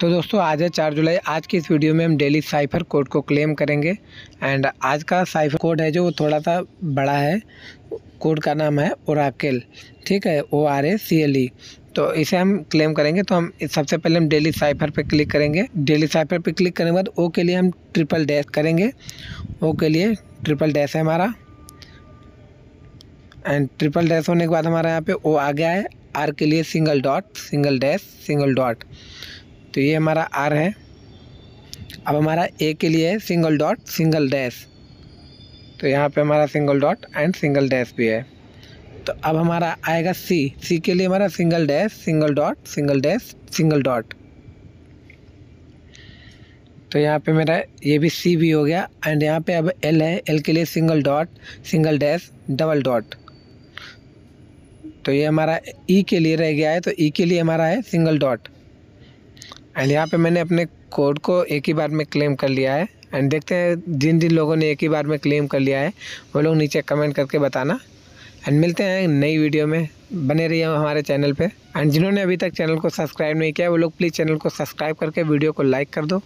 तो दोस्तों आज है चार जुलाई आज की इस वीडियो में हम डेली साइफर कोड को क्लेम करेंगे एंड आज का साइफर कोड है जो वो थोड़ा सा बड़ा है कोड का नाम है ओराकेल ठीक है O R A C L E तो इसे हम क्लेम करेंगे तो हम सबसे पहले हम डेली साइफर पे क्लिक करेंगे डेली साइफर पे क्लिक करने के बाद ओ के लिए हम ट्रिपल डैश करेंगे ओ के लिए ट्रिपल डैश है हमारा एंड ट्रिपल डैश होने के बाद हमारा यहाँ पे ओ आ गया है आर के लिए single dot single dash single dot तो ये हमारा आर है अब हमारा ए के लिए है सिंगल डॉट सिंगल डैश तो यहाँ पे हमारा single dot and single dash भी है तो अब हमारा आएगा सी सी के लिए हमारा single dash single dot single dash single dot तो यहाँ पे मेरा ये भी सी भी हो गया एंड यहाँ पे अब एल है एल के लिए single dot single dash double dot तो ये हमारा ई e के लिए रह गया है तो ई e के लिए हमारा है सिंगल डॉट एंड यहाँ पे मैंने अपने कोड को एक ही बार में क्लेम कर लिया है एंड देखते हैं जिन जिन लोगों ने एक ही बार में क्लेम कर लिया है वो लोग नीचे कमेंट करके बताना एंड मिलते हैं नई वीडियो में बने रहिए हमारे चैनल पे एंड जिन्होंने अभी तक चैनल को सब्सक्राइब नहीं किया वो लोग प्लीज़ चैनल को सब्सक्राइब करके वीडियो को लाइक कर दो